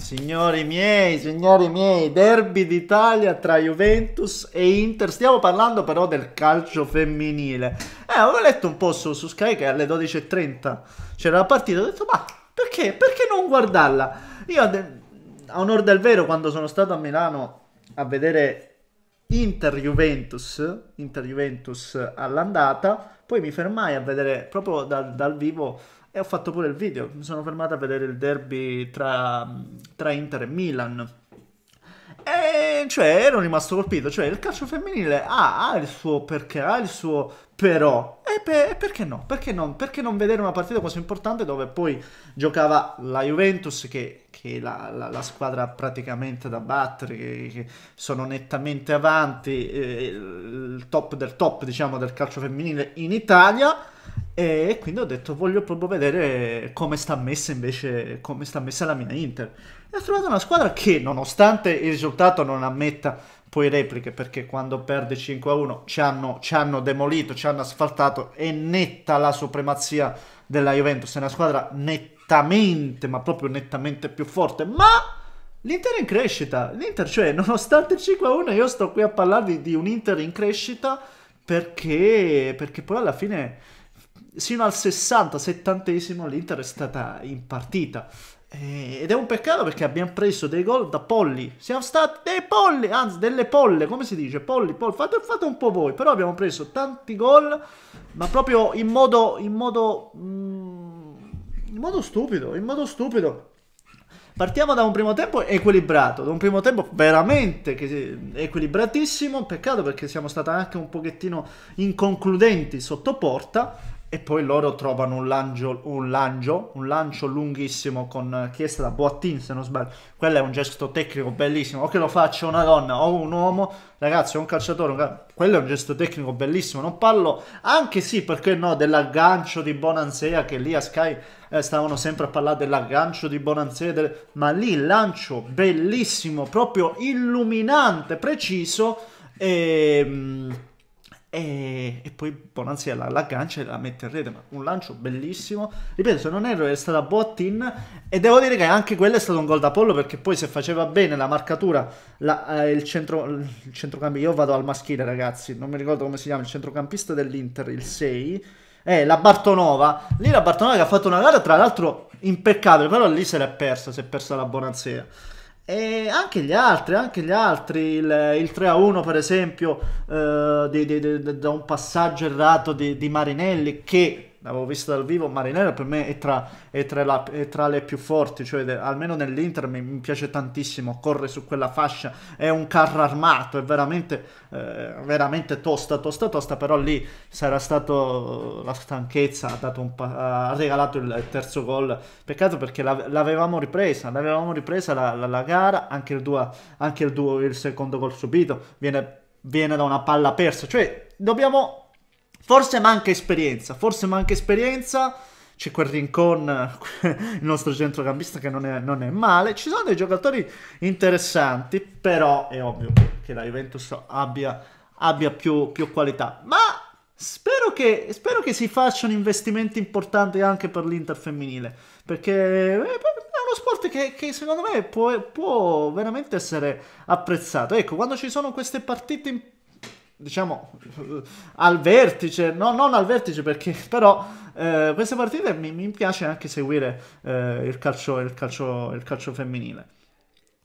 Signori miei, signori miei, derby d'Italia tra Juventus e Inter. Stiamo parlando però del calcio femminile. Eh, avevo letto un po' su, su Sky che alle 12.30 c'era la partita. Ho detto, ma perché? Perché non guardarla? Io, a onore del vero, quando sono stato a Milano a vedere Inter-Juventus, Inter-Juventus all'andata, poi mi fermai a vedere proprio dal, dal vivo e ho fatto pure il video. Mi sono fermato a vedere il derby tra, tra Inter e Milan. E cioè ero rimasto colpito, cioè il calcio femminile ha, ha il suo perché, ha il suo però. E, per, perché no? Perché non, perché non vedere una partita così importante dove poi giocava la Juventus che che la, la, la, squadra praticamente da battere, che, che sono nettamente avanti, eh, il top del top diciamo del calcio femminile in Italia e quindi ho detto voglio proprio vedere come sta messa invece, come sta messa la mia Inter. E ho trovato una squadra che nonostante il risultato non ammetta poi repliche perché quando perde 5 a 1 ci hanno, ci hanno demolito, ci hanno asfaltato, è netta la supremazia della Juventus, è una squadra nettamente, ma proprio nettamente più forte, ma... L'Inter è in crescita, l'Inter cioè nonostante il 5-1 io sto qui a parlarvi di un Inter in crescita perché, perché poi alla fine sino al 60-70 l'Inter è stata in partita. Ed è un peccato perché abbiamo preso dei gol da polli. Siamo stati dei polli, anzi delle polle, come si dice? Polli, polli. Fate, fate un po' voi. Però abbiamo preso tanti gol, ma proprio in modo, in modo, mm, in modo stupido, in modo stupido. Partiamo da un primo tempo equilibrato, da un primo tempo veramente eh, equilibratissimo, peccato perché siamo stati anche un pochettino inconcludenti sotto porta, e poi loro trovano un lancio, un, langio, un lancio lunghissimo con eh, chiesta da stata Boattin se non sbaglio. Quello è un gesto tecnico bellissimo. O che lo faccia una donna o un uomo, ragazzi, o un calciatore. Un... Quello è un gesto tecnico bellissimo. Non parlo anche sì, perché no, dell'aggancio di Bonanzea che lì a Sky eh, stavano sempre a parlare dell'aggancio di Bonanzea, del... ma lì il lancio bellissimo, proprio illuminante, preciso e ehm, e, e poi Bonanzi la, la aggancia e la mette in rete. Ma un lancio bellissimo. Ripeto, se non erro, è stata Bottin. E devo dire che anche quello è stato un gol da pollo perché poi se faceva bene la marcatura, la, eh, il, centro, il centrocampista. Io vado al maschile, ragazzi. Non mi ricordo come si chiama il centrocampista dell'Inter, il 6. Eh, la Bartonova. Lì la Bartonova che ha fatto una gara, tra l'altro, impeccabile. Però lì se l'è persa. Si è persa la Bonanzea. E anche gli altri, anche gli altri, il, il 3 a 1 per esempio eh, di, di, di, da un passaggio errato di, Marinelli che l'avevo vista dal vivo, Marinella per me è tra, è tra, la, è tra le più forti, cioè de, almeno nell'Inter mi, mi, piace tantissimo, corre su quella fascia, è un carro armato, è veramente, eh, veramente tosta, tosta, tosta, però lì sarà stato la stanchezza, ha, ha regalato il terzo gol, peccato perché l'avevamo ripresa, l'avevamo ripresa la, la, la, gara, anche il, duo, anche il, duo, il secondo gol subito viene, viene da una palla persa, cioè dobbiamo Forse manca esperienza, forse manca esperienza. C'è quel rincon, il nostro centrocampista che non è, non è male. Ci sono dei giocatori interessanti, però è ovvio che la Juventus abbia, abbia più, più qualità. Ma Spero che, spero che, si facciano investimenti importanti anche per l'Inter femminile, perché eh, è uno sport che, che secondo me può, può, veramente essere apprezzato. Ecco, quando ci sono queste partite importanti diciamo al vertice, no, non al vertice perché però eh, queste partite mi, mi, piace anche seguire eh, il, calcio, il, calcio, il, calcio, femminile.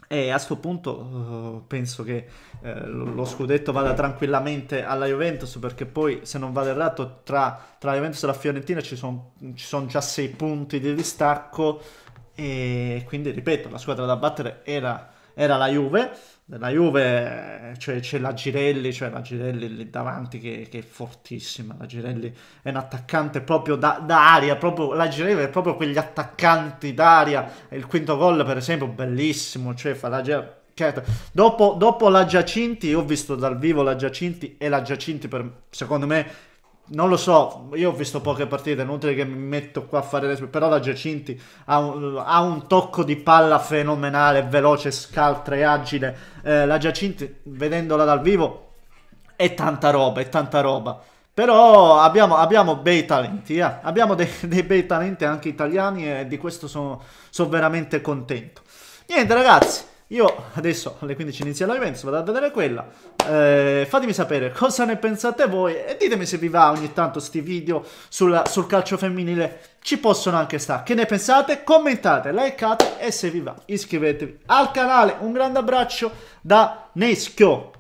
E a questo punto uh, penso che eh, lo scudetto vada tranquillamente alla Juventus perché poi se non vado errato tra, tra la Juventus e la Fiorentina ci sono son già sei punti di distacco e quindi ripeto la squadra da battere era era la Juve. La Juve cioè, c'è la Girelli, cioè la Girelli lì davanti che, che, è fortissima. La Girelli è un attaccante proprio da, da aria, proprio, la Girelli è proprio quegli attaccanti d'aria. Il quinto gol, per esempio, bellissimo. Cioè, fa la Girelli. Certo. Dopo, dopo, la Giacinti, ho visto dal vivo la Giacinti e la Giacinti per, secondo me non lo so, io ho visto poche partite, è inutile che mi metto qua a fare le... Però la Giacinti ha un, ha un tocco di palla fenomenale, veloce, scaltra e agile. Eh, la Giacinti, vedendola dal vivo, è tanta roba, è tanta roba. Però abbiamo, abbiamo bei talenti, eh? abbiamo dei, dei, bei talenti anche italiani e di questo sono, sono veramente contento. Niente ragazzi, io adesso alle 15 inizia la Juventus, vado a vedere quella. Eh, fatemi sapere cosa ne pensate voi e ditemi se vi va ogni tanto sti video sul, sul calcio femminile. Ci possono anche stare. Che ne pensate? Commentate, likeate e se vi va iscrivetevi al canale. Un grande abbraccio da Neschio.